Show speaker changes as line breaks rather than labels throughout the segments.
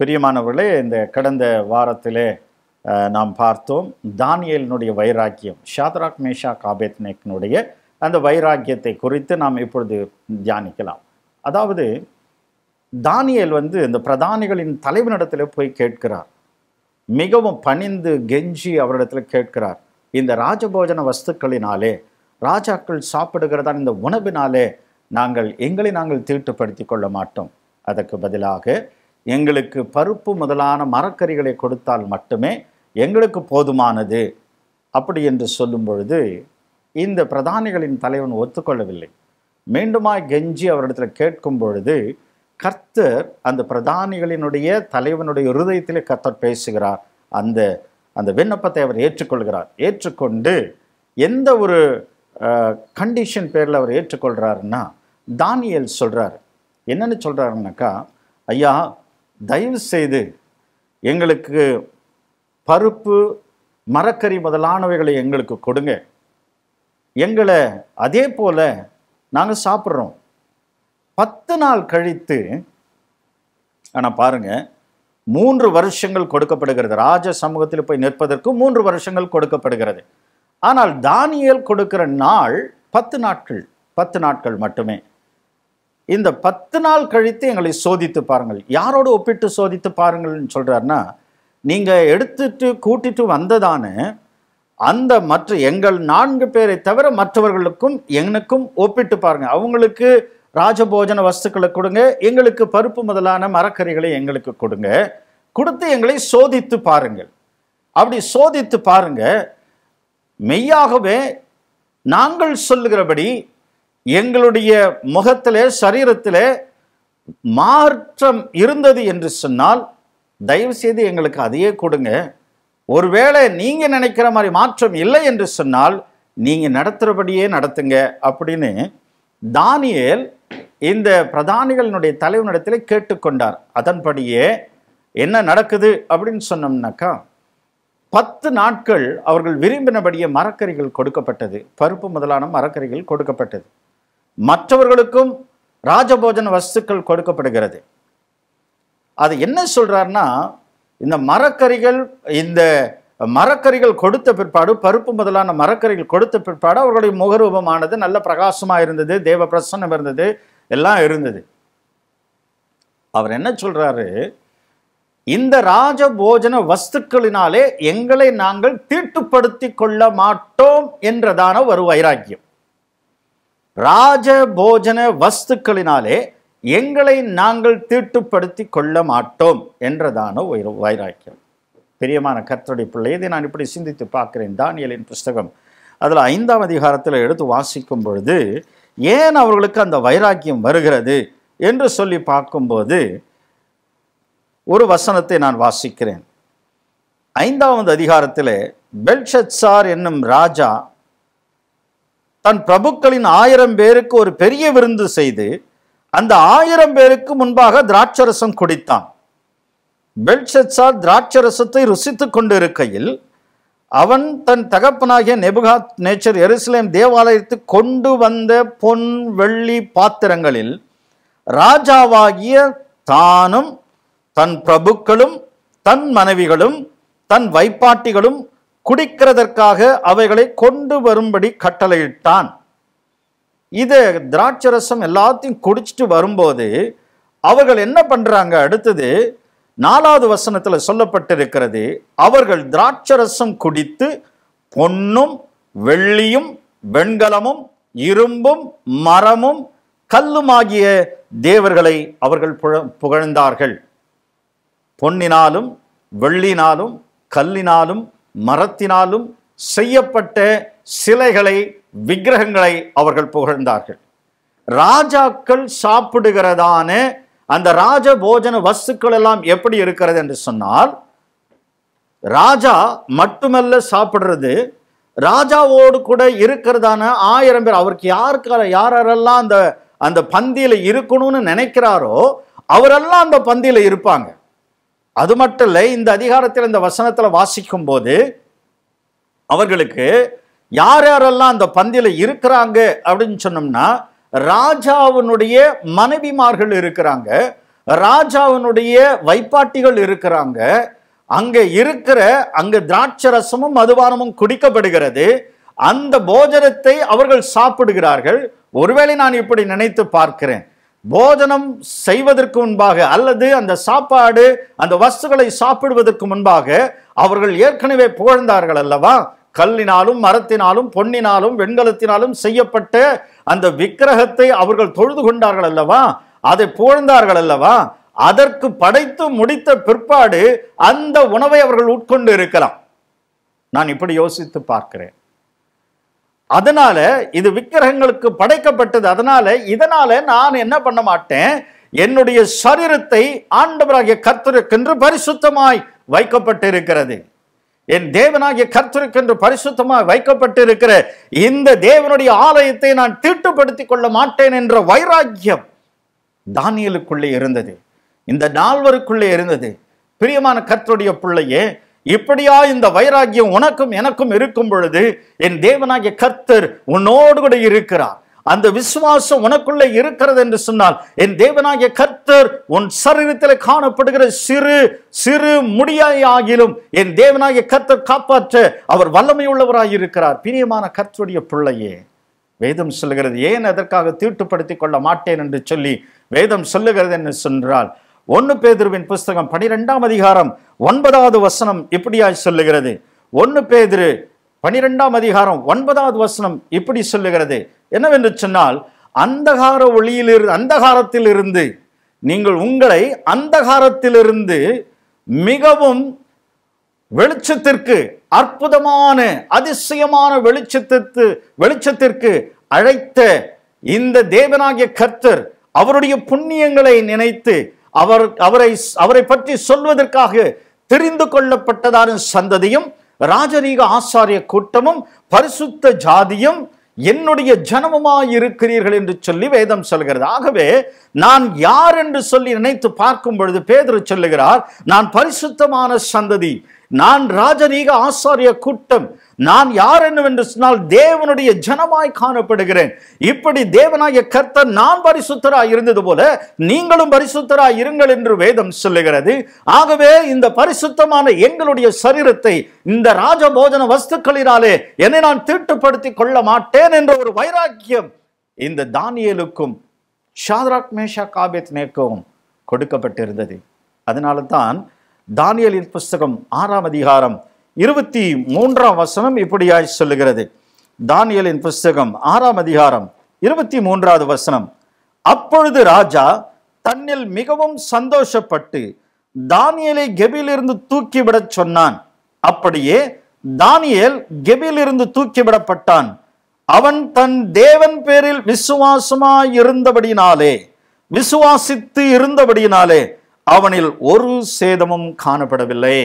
பிரியமானவர்களே இந்த கடந்த வாரத்திலே நாம் பார்த்தோம் தானியலினுடைய வைராக்கியம் ஷாத்ராக் மேஷா காபேத் நேக்கினுடைய அந்த வைராக்கியத்தை குறித்து நாம் இப்பொழுது தியானிக்கலாம் அதாவது தானியல் வந்து இந்த பிரதானிகளின் தலைவனிடத்தில் போய் கேட்கிறார் மிகவும் பணிந்து கெஞ்சி அவரிடத்தில் கேட்கிறார் இந்த ராஜபோஜன வஸ்துக்களினாலே ராஜாக்கள் சாப்பிடுகிறதான இந்த உணவினாலே நாங்கள் எங்களை நாங்கள் தீட்டுப்படுத்தி கொள்ள மாட்டோம் அதற்கு பதிலாக எங்களுக்கு பருப்பு முதலான மரக்கறிகளை கொடுத்தால் மட்டுமே எங்களுக்கு போதுமானது அப்படி என்று சொல்லும் பொழுது இந்த பிரதானிகளின் தலைவன் ஒத்துக்கொள்ளவில்லை மீண்டுமாய் கெஞ்சி அவரிடத்தில் கேட்கும் பொழுது கர்த்தர் அந்த பிரதானிகளினுடைய தலைவனுடைய ஹிருதயத்திலே கர்த்தர் பேசுகிறார் அந்த அந்த விண்ணப்பத்தை அவர் ஏற்றுக்கொள்கிறார் ஏற்றுக்கொண்டு எந்த ஒரு கண்டிஷன் பேரில் அவர் ஏற்றுக்கொள்கிறாருன்னா தானியல் சொல்கிறார் என்னென்னு சொல்கிறாருனாக்கா ஐயா தயவு செய்து எங்களுக்கு பருப்பு மரக்கறி முதலானவைகளை எங்களுக்கு கொடுங்க எங்களை அதே போல் நாங்கள் சாப்பிட்றோம் பத்து நாள் கழித்து ஆனால் பாருங்கள் மூன்று வருஷங்கள் கொடுக்கப்படுகிறது ராஜ சமூகத்தில் போய் நிற்பதற்கு மூன்று வருஷங்கள் கொடுக்கப்படுகிறது ஆனால் தானியல் கொடுக்கிற நாள் பத்து நாட்கள் பத்து நாட்கள் மட்டுமே இந்த பத்து நாள் கழித்து எங்களை சோதித்து பாருங்கள் யாரோடு ஒப்பிட்டு சோதித்து பாருங்கள்னு சொல்கிறாருன்னா நீங்கள் எடுத்துட்டு கூட்டிட்டு வந்ததானே அந்த மற்ற எங்கள் நான்கு பேரை தவிர மற்றவர்களுக்கும் எனக்கும் ஒப்பிட்டு பாருங்கள் அவங்களுக்கு ராஜபோஜன வஸ்துக்களை கொடுங்க எங்களுக்கு பருப்பு முதலான மரக்கறிகளை எங்களுக்கு கொடுங்க கொடுத்து எங்களை சோதித்து பாருங்கள் அப்படி சோதித்து பாருங்கள் மெய்யாகவே நாங்கள் சொல்லுகிறபடி எங்களுடைய முகத்திலே சரீரத்திலே மாற்றம் இருந்தது என்று சொன்னால் தயவு செய்து எங்களுக்கு அதையே கொடுங்க ஒருவேளை நீங்கள் நினைக்கிற மாதிரி மாற்றம் இல்லை என்று சொன்னால் நீங்கள் நடத்துகிறபடியே நடத்துங்க அப்படின்னு தானியல் இந்த பிரதானிகளினுடைய தலைவனிடத்தில் கேட்டுக்கொண்டார் அதன்படியே என்ன நடக்குது அப்படின்னு சொன்னோம்னாக்கா பத்து நாட்கள் அவர்கள் விரும்பினபடியே மரக்கறிகள் கொடுக்கப்பட்டது பருப்பு முதலான மரக்கறிகள் கொடுக்கப்பட்டது மற்றவர்களுக்கும் ராஜபோஜன வஸ்துக்கள் கொடுக்கப்படுகிறது அது என்ன சொல்கிறாருன்னா இந்த மரக்கறிகள் இந்த மரக்கறிகள் கொடுத்த பிற்பாடு பருப்பு முதலான மரக்கறிகள் கொடுத்த பிற்பாடு அவர்களுடைய முகரூபமானது நல்ல பிரகாசமாக இருந்தது தேவ பிரசன்னம் இருந்தது எல்லாம் இருந்தது அவர் என்ன சொல்கிறாரு இந்த ராஜபோஜன வஸ்துக்களினாலே எங்களை நாங்கள் தீட்டுப்படுத்தி கொள்ள மாட்டோம் என்றதான ஒரு வைராக்கியம் ராஜ போஜன வஸ்துக்களினாலே எங்களை நாங்கள் தீட்டுப்படுத்தி கொள்ள மாட்டோம் என்றதான ஒரு வைராக்கியம் பிரியமான கத்தருடைய பிள்ளை இதை நான் இப்படி சிந்தித்து பார்க்கிறேன் தானியலின் புஸ்தகம் அதில் ஐந்தாம் அதிகாரத்தில் எடுத்து வாசிக்கும் பொழுது ஏன் அவர்களுக்கு அந்த வைராக்கியம் வருகிறது என்று சொல்லி பார்க்கும்போது ஒரு வசனத்தை நான் வாசிக்கிறேன் ஐந்தாவது அதிகாரத்தில் பெல்ஷத் சார் என்னும் ராஜா தன் பிரபுக்களின் ஆயிரம் பேருக்கு ஒரு பெரிய விருந்து செய்து அந்த ஆயிரம் பேருக்கு முன்பாக திராட்சரசம் குடித்தான் பெல்ஷெட்சார் திராட்சரசத்தை ருசித்து கொண்டிருக்கையில் அவன் தன் தகப்பனாகிய நெபுகாத் நேச்சர் எருசலேம் தேவாலயத்து கொண்டு வந்த பொன் வெள்ளி பாத்திரங்களில் ராஜாவாகிய தானும் தன் பிரபுக்களும் தன் மனைவிகளும் தன் வைப்பாட்டிகளும் குடிக்கிறதற்காக அவைகளை கொண்டு வரும்படி கட்டளையிட்டான் இது திராட்சரசம் எல்லாத்தையும் குடிச்சிட்டு வரும்போது அவர்கள் என்ன பண்ணுறாங்க அடுத்தது நாலாவது வசனத்தில் சொல்லப்பட்டிருக்கிறது அவர்கள் திராட்சரசம் குடித்து பொன்னும் வெள்ளியும் வெண்கலமும் இரும்பும் மரமும் கல்லுமாகிய தேவர்களை அவர்கள் புகழ்ந்தார்கள் பொன்னினாலும் வெள்ளினாலும் கல்லினாலும் மரத்தினாலும் செய்யப்பட்ட சிலைகளை விக்கிரகங்களை அவர்கள் புகழ்ந்தார்கள் ராஜாக்கள் சாப்பிடுகிறதான அந்த ராஜ போஜன வஸ்துக்கள் எல்லாம் எப்படி இருக்கிறது என்று சொன்னால் ராஜா மட்டுமல்ல சாப்பிட்றது ராஜாவோடு கூட இருக்கிறதான ஆயிரம் பேர் அவருக்கு யாருக்கு யாரெல்லாம் அந்த அந்த பந்தியில் இருக்கணும்னு நினைக்கிறாரோ அவரெல்லாம் அந்த பந்தியில் இருப்பாங்க அது மட்டும் இல்லை இந்த அதிகாரத்தில் இந்த வசனத்தில் வாசிக்கும் போது அவர்களுக்கு யார் யாரெல்லாம் அந்த பந்தியில் இருக்கிறாங்க அப்படின்னு சொன்னோம்னா ராஜாவினுடைய மனைவிமார்கள் இருக்கிறாங்க ராஜாவினுடைய வைப்பாட்டிகள் இருக்கிறாங்க அங்கே இருக்கிற அங்கே திராட்சரசமும் மதுபானமும் குடிக்கப்படுகிறது அந்த போஜனத்தை அவர்கள் சாப்பிடுகிறார்கள் ஒருவேளை நான் இப்படி நினைத்து பார்க்கிறேன் போஜனம் செய்வதற்கு முன்பாக அல்லது அந்த சாப்பாடு அந்த வஸ்துகளை சாப்பிடுவதற்கு முன்பாக அவர்கள் ஏற்கனவே புகழ்ந்தார்கள் அல்லவா கல்லினாலும் மரத்தினாலும் பொன்னினாலும் வெண்கலத்தினாலும் செய்யப்பட்ட அந்த விக்கிரகத்தை அவர்கள் தொழுது கொண்டார்கள் அல்லவா அதை புகழ்ந்தார்கள் அல்லவா அதற்கு படைத்து முடித்த பிற்பாடு அந்த உணவை அவர்கள் உட்கொண்டு இருக்கலாம் நான் இப்படி யோசித்து பார்க்கிறேன் அதனால இது விக்கிரகங்களுக்கு படைக்கப்பட்டது அதனால இதனால நான் என்ன பண்ண மாட்டேன் என்னுடைய சரீரத்தை ஆண்டவராகிய கர்த்தருக்கென்று பரிசுத்தமாய் வைக்கப்பட்டிருக்கிறது என் தேவனாகிய கர்த்தருக்கென்று பரிசுத்தமாய் வைக்கப்பட்டிருக்கிற இந்த தேவனுடைய ஆலயத்தை நான் தீட்டுப்படுத்திக் கொள்ள மாட்டேன் என்ற வைராக்கியம் தானியலுக்குள்ளே இருந்தது இந்த நால்வருக்குள்ளே இருந்தது பிரியமான கர்த்தருடைய பிள்ளையே இப்படியா இந்த வைராக்கியம் உனக்கும் எனக்கும் இருக்கும் பொழுது என் தேவனாகிய கர்த்தர் உன்னோடு கூட இருக்கிறார் அந்த விசுவாசம் உனக்குள்ளே இருக்கிறது என்று சொன்னால் என் தேவனாகிய கர்த்தர் உன் சரீரத்தில் காணப்படுகிற சிறு சிறு முடியாயாகிலும் என் தேவனாகிய கர்த்தர் காப்பாற்ற அவர் வல்லமை உள்ளவராய் இருக்கிறார் பிரியமான கர்த்தருடைய பிள்ளையே வேதம் சொல்லுகிறது ஏன் அதற்காக தீட்டுப்படுத்திக் கொள்ள மாட்டேன் என்று சொல்லி வேதம் சொல்லுகிறது என்று சொன்னால் ஒன்று பேதிருவின் புஸ்தகம் பனிரெண்டாம் அதிகாரம் ஒன்பதாவது வசனம் இப்படியாய் சொல்லுகிறது ஒன்று பேதிரு பனிரெண்டாம் அதிகாரம் ஒன்பதாவது வசனம் இப்படி சொல்லுகிறது என்னவென்று சொன்னால் அந்தகார ஒளியிலிருந்து அந்தகாரத்திலிருந்து நீங்கள் உங்களை அந்தகாரத்திலிருந்து மிகவும் வெளிச்சத்திற்கு அற்புதமான அதிசயமான வெளிச்சத்திற்கு வெளிச்சத்திற்கு அழைத்த இந்த தேவனாகிய கர்த்தர் அவருடைய புண்ணியங்களை நினைத்து அவர் அவரை அவரை பற்றி சொல்வதற்காக தெரிந்து கொள்ளப்பட்டதான சந்ததியும் ராஜரீக ஆசாரிய கூட்டமும் பரிசுத்த ஜாதியும் என்னுடைய ஜனமுமாய் இருக்கிறீர்கள் என்று சொல்லி வேதம் சொல்கிறது ஆகவே நான் யார் என்று சொல்லி நினைத்து பார்க்கும் பொழுது பேதர் சொல்லுகிறார் நான் பரிசுத்தமான சந்ததி நான் ராஜரீக ஆசாரிய கூட்டம் நான் யார் என்னவென்று சொன்னால் தேவனுடைய ஜனமாய் காணப்படுகிறேன் இப்படி தேவனாய கர்த்தன் நான் பரிசுத்தராய் இருந்தது போல நீங்களும் பரிசுத்தராய் இருங்கள் என்று வேதம் சொல்லுகிறது ஆகவே இந்த பரிசுத்தமான எங்களுடைய சரீரத்தை இந்த ராஜபோஜன வஸ்துக்களினாலே என்னை நான் தீட்டுப்படுத்தி கொள்ள மாட்டேன் என்ற ஒரு வைராக்கியம் இந்த தானியலுக்கும் ஷாத்ராக் மேஷா காபேத் நேக்கும் கொடுக்கப்பட்டிருந்தது அதனால தான் தானியலின் புஸ்தகம் ஆறாம் அதிகாரம் இருபத்தி மூன்றாம் வசனம் இப்படியாய் சொல்லுகிறது தானியலின் புஸ்தகம் ஆறாம் அதிகாரம் இருபத்தி மூன்றாவது வசனம் அப்பொழுது ராஜா தன்னில் மிகவும் சந்தோஷப்பட்டு தானியலை கெபிலிருந்து தூக்கிவிடச் சொன்னான் அப்படியே தானியல் கெபிலிருந்து தூக்கிவிடப்பட்டான் அவன் தன் தேவன் பேரில் விசுவாசமாய் இருந்தபடினாலே விசுவாசித்து இருந்தபடினாலே அவனில் ஒரு சேதமும் காணப்படவில்லை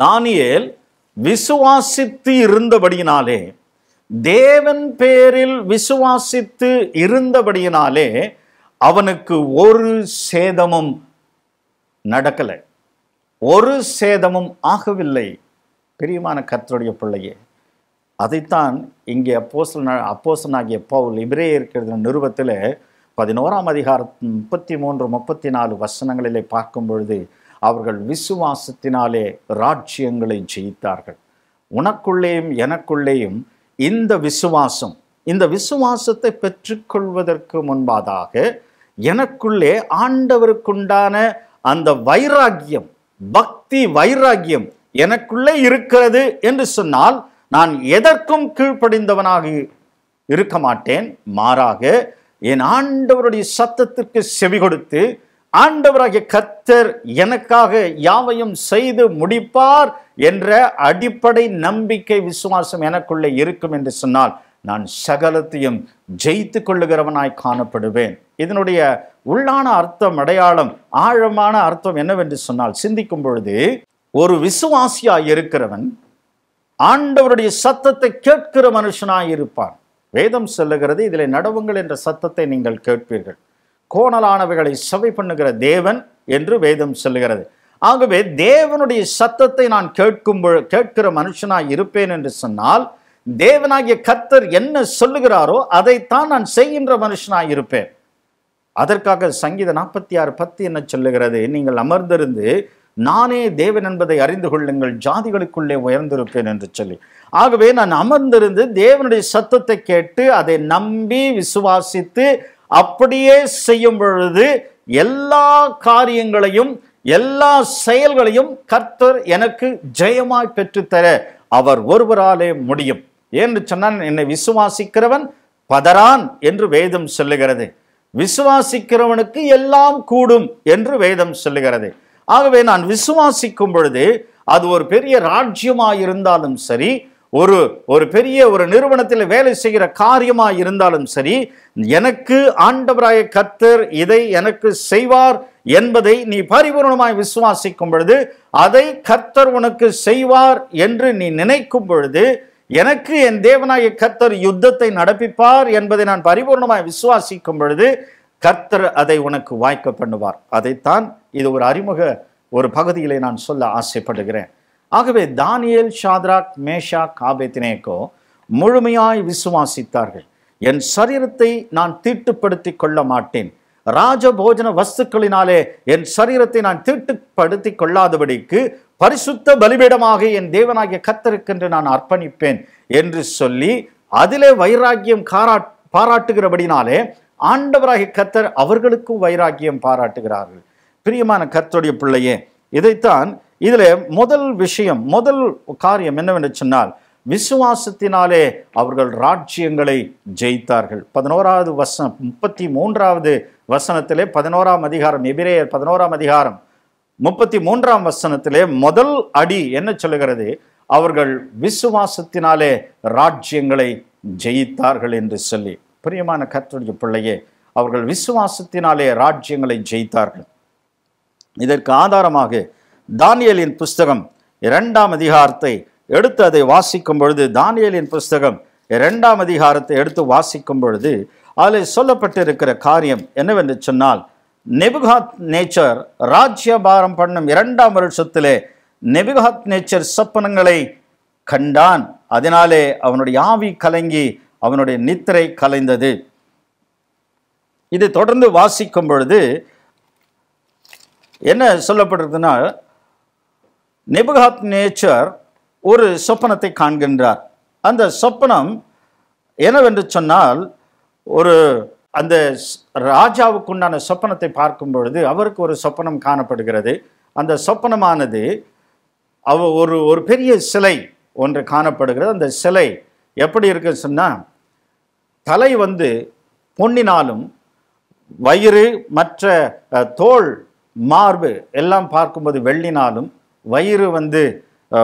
தானியேல் விசுவாசித்து இருந்தபடியினாலே தேவன் பேரில் விசுவாசித்து இருந்தபடியினாலே அவனுக்கு ஒரு சேதமும் நடக்கலை ஒரு சேதமும் ஆகவில்லை பிரியமான கர்த்தருடைய பிள்ளையே அதைத்தான் இங்கே அப்போசன் அப்போசனாகிய பவுல் இபிரே இருக்கிறது நிறுவத்தில் பதினோராம் அதிகாரம் முப்பத்தி மூன்று முப்பத்தி நாலு வசனங்களிலே பார்க்கும் பொழுது அவர்கள் விசுவாசத்தினாலே ராஜ்யங்களை ஜெயித்தார்கள் உனக்குள்ளேயும் எனக்குள்ளேயும் இந்த விசுவாசம் இந்த விசுவாசத்தை பெற்றுக்கொள்வதற்கு முன்பதாக எனக்குள்ளே ஆண்டவருக்குண்டான அந்த வைராக்கியம் பக்தி வைராக்கியம் எனக்குள்ளே இருக்கிறது என்று சொன்னால் நான் எதற்கும் கீழ்ப்படிந்தவனாக இருக்க மாட்டேன் மாறாக என் ஆண்டவருடைய சத்தத்திற்கு செவி கொடுத்து ஆண்டவராகிய கத்தர் எனக்காக யாவையும் செய்து முடிப்பார் என்ற அடிப்படை நம்பிக்கை விசுவாசம் எனக்குள்ளே இருக்கும் என்று சொன்னால் நான் சகலத்தையும் ஜெயித்து கொள்ளுகிறவனாய் காணப்படுவேன் இதனுடைய உள்ளான அர்த்தம் அடையாளம் ஆழமான அர்த்தம் என்னவென்று சொன்னால் சிந்திக்கும் பொழுது ஒரு விசுவாசியாய் இருக்கிறவன் ஆண்டவருடைய சத்தத்தை கேட்கிற மனுஷனாய் இருப்பான் வேதம் சொல்லுகிறது இதில் நடவுங்கள் என்ற சத்தத்தை நீங்கள் கேட்பீர்கள் கோணலானவைகளை சபை பண்ணுகிற தேவன் என்று வேதம் சொல்லுகிறது ஆகவே தேவனுடைய சத்தத்தை நான் கேட்கும் கேட்கிற மனுஷனாக இருப்பேன் என்று சொன்னால் தேவனாகிய கத்தர் என்ன சொல்லுகிறாரோ அதைத்தான் நான் செய்கின்ற மனுஷனாக இருப்பேன் அதற்காக சங்கீத நாற்பத்தி ஆறு பத்து என்ன சொல்லுகிறது நீங்கள் அமர்ந்திருந்து நானே தேவன் என்பதை அறிந்து கொள்ளுங்கள் ஜாதிகளுக்குள்ளே உயர்ந்திருப்பேன் என்று சொல்லி ஆகவே நான் அமர்ந்திருந்து தேவனுடைய சத்தத்தை கேட்டு அதை நம்பி விசுவாசித்து அப்படியே செய்யும் பொழுது எல்லா காரியங்களையும் எல்லா செயல்களையும் கர்த்தர் எனக்கு ஜெயமாய் பெற்றுத்தர அவர் ஒருவராலே முடியும் ஏன்னு சொன்னால் என்னை விசுவாசிக்கிறவன் பதறான் என்று வேதம் சொல்லுகிறது விசுவாசிக்கிறவனுக்கு எல்லாம் கூடும் என்று வேதம் சொல்லுகிறது ஆகவே நான் விசுவாசிக்கும் பொழுது அது ஒரு பெரிய ராஜ்யமாக இருந்தாலும் சரி ஒரு ஒரு பெரிய ஒரு நிறுவனத்தில் வேலை செய்கிற காரியமாக இருந்தாலும் சரி எனக்கு ஆண்டவராய கத்தர் இதை எனக்கு செய்வார் என்பதை நீ பரிபூர்ணமாய் விசுவாசிக்கும் பொழுது அதை கத்தர் உனக்கு செய்வார் என்று நீ நினைக்கும் பொழுது எனக்கு என் தேவனாய கத்தர் யுத்தத்தை நடப்பிப்பார் என்பதை நான் பரிபூர்ணமாய் விசுவாசிக்கும் பொழுது கர்த்தர் அதை உனக்கு வாய்க்க பண்ணுவார் அதைத்தான் இது ஒரு அறிமுக ஒரு பகுதியிலே நான் சொல்ல ஆசைப்படுகிறேன் ஆகவே தானியல் ஷாத்ராக் மேஷா காபேத்தினேக்கோ முழுமையாய் விசுவாசித்தார்கள் என் சரீரத்தை நான் தீட்டுப்படுத்தி கொள்ள மாட்டேன் ராஜபோஜன வஸ்துக்களினாலே என் சரீரத்தை நான் தீட்டுப்படுத்தி கொள்ளாதபடிக்கு பரிசுத்த பலிபீடமாக என் தேவனாகிய கத்தருக்கென்று நான் அர்ப்பணிப்பேன் என்று சொல்லி அதிலே வைராக்கியம் காரா பாராட்டுகிறபடினாலே ஆண்டவராக கத்தர் அவர்களுக்கும் வைராக்கியம் பாராட்டுகிறார்கள் பிரியமான கத்தோடைய பிள்ளையே இதைத்தான் இதில் முதல் விஷயம் முதல் காரியம் என்னவென்று சொன்னால் விசுவாசத்தினாலே அவர்கள் ராஜ்யங்களை ஜெயித்தார்கள் பதினோராவது வசனம் முப்பத்தி மூன்றாவது வசனத்திலே பதினோராம் அதிகாரம் எபிரேயர் பதினோராம் அதிகாரம் முப்பத்தி மூன்றாம் வசனத்திலே முதல் அடி என்ன சொல்லுகிறது அவர்கள் விசுவாசத்தினாலே ராஜ்யங்களை ஜெயித்தார்கள் என்று சொல்லி பிரியமான கர்த்தருடைய பிள்ளையே அவர்கள் விசுவாசத்தினாலே ராஜ்யங்களை ஜெயித்தார்கள் இதற்கு ஆதாரமாக தானியலின் புஸ்தகம் இரண்டாம் அதிகாரத்தை எடுத்து அதை வாசிக்கும் பொழுது தானியலின் புஸ்தகம் இரண்டாம் அதிகாரத்தை எடுத்து வாசிக்கும் பொழுது அதில் சொல்லப்பட்டிருக்கிற காரியம் என்னவென்று சொன்னால் நெபுகாத் நேச்சர் ராஜ்யபாரம் பண்ணும் இரண்டாம் வருஷத்திலே நெபுகாத் நேச்சர் சொப்பனங்களை கண்டான் அதனாலே அவனுடைய ஆவி கலங்கி அவனுடைய நித்திரை கலைந்தது இது தொடர்ந்து வாசிக்கும் பொழுது என்ன சொல்லப்பட்டிருக்குன்னா நெபுகாத் நேச்சர் ஒரு சொப்பனத்தை காண்கின்றார் அந்த சொப்பனம் என்னவென்று சொன்னால் ஒரு அந்த ராஜாவுக்குண்டான சொப்பனத்தை பார்க்கும் பொழுது அவருக்கு ஒரு சொப்பனம் காணப்படுகிறது அந்த சொப்பனமானது அவ ஒரு ஒரு பெரிய சிலை ஒன்று காணப்படுகிறது அந்த சிலை எப்படி இருக்கு சொன்னால் தலை வந்து பொன்னினாலும் வயிறு மற்ற தோல் மார்பு எல்லாம் பார்க்கும்போது வெள்ளினாலும் வயிறு வந்து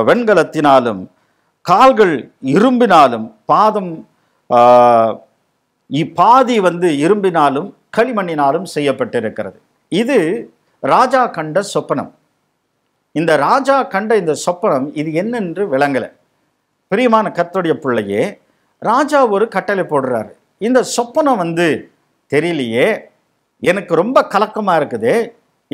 வெண்கலத்தினாலும் கால்கள் இரும்பினாலும் பாதம் இப்பாதி வந்து இரும்பினாலும் களிமண்ணினாலும் செய்யப்பட்டிருக்கிறது இது ராஜா கண்ட சொப்பனம் இந்த ராஜா கண்ட இந்த சொப்பனம் இது என்னென்று விளங்கலை பிரியமான கர்த்தருடைய பிள்ளையே ராஜா ஒரு கட்டளை போடுறாரு இந்த சொப்பனம் வந்து தெரியலையே எனக்கு ரொம்ப கலக்கமாக இருக்குது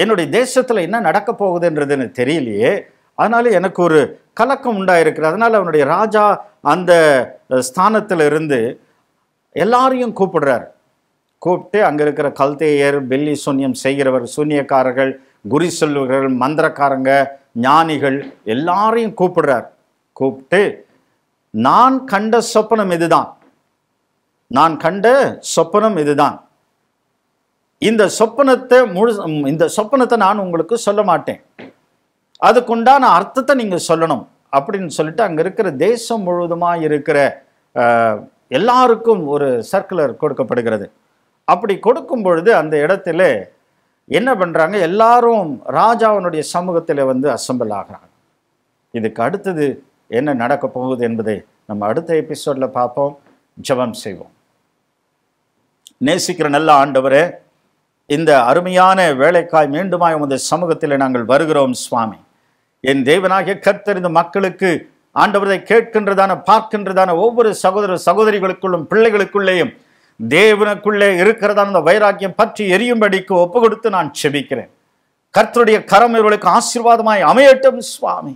என்னுடைய தேசத்தில் என்ன நடக்க போகுதுன்றது எனக்கு தெரியலையே அதனால் எனக்கு ஒரு கலக்கம் உண்டாயிருக்கிறது அதனால் அவனுடைய ராஜா அந்த ஸ்தானத்தில் இருந்து எல்லாரையும் கூப்பிடுறார் கூப்பிட்டு அங்கே இருக்கிற கல்தேயர் பெல்லி சூன்யம் செய்கிறவர் சூன்யக்காரர்கள் குறி சொல்லுவர்கள் மந்திரக்காரங்க ஞானிகள் எல்லாரையும் கூப்பிடுறார் கூப்பிட்டு நான் கண்ட சொப்பனம் இதுதான் நான் கண்ட சொப்பனம் இதுதான் இந்த சொப்பனத்தை முழு இந்த சொப்பனத்தை நான் உங்களுக்கு சொல்ல மாட்டேன் அதுக்குண்டான அர்த்தத்தை நீங்கள் சொல்லணும் அப்படின்னு சொல்லிட்டு அங்கே இருக்கிற தேசம் முழுவதுமாக இருக்கிற எல்லாருக்கும் ஒரு சர்க்குலர் கொடுக்கப்படுகிறது அப்படி கொடுக்கும் பொழுது அந்த இடத்துல என்ன பண்ணுறாங்க எல்லாரும் ராஜாவினுடைய சமூகத்தில் வந்து அசம்பிள் ஆகிறாங்க இதுக்கு அடுத்தது என்ன நடக்கப் போகுது என்பதை நம்ம அடுத்த எபிசோடில் பார்ப்போம் ஜபம் செய்வோம் நேசிக்கிற நல்ல ஆண்டவரே இந்த அருமையான வேலைக்காய் மீண்டுமாய் உமது சமூகத்தில் நாங்கள் வருகிறோம் சுவாமி என் தேவனாகிய கர்த்தறிந்த மக்களுக்கு ஆண்டவரை கேட்கின்றதான பார்க்கின்றதான ஒவ்வொரு சகோதர சகோதரிகளுக்குள்ளும் பிள்ளைகளுக்குள்ளேயும் தேவனுக்குள்ளே இருக்கிறதான அந்த வைராக்கியம் பற்றி எரியும்படிக்கு ஒப்பு கொடுத்து நான் செபிக்கிறேன் கர்த்தருடைய கரம் இவர்களுக்கு ஆசீர்வாதமாய் அமையட்டும் சுவாமி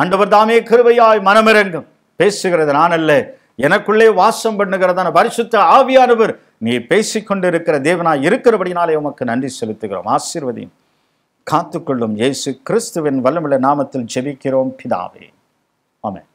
ஆண்டவர் தாமே கிருபையாய் மனமிறங்கும் பேசுகிறது நான் அல்ல எனக்குள்ளே வாசம் பண்ணுகிறதான பரிசுத்த ஆவியானவர் நீ பேசிக்கொண்டு இருக்கிற தேவனா இருக்கிறபடினாலே உமக்கு நன்றி செலுத்துகிறோம் ஆசீர்வதியும் காத்துக்கொள்ளும் இயேசு கிறிஸ்துவின் வல்லமில்ல நாமத்தில் ஜெபிக்கிறோம் பிதாவே ஆமாம்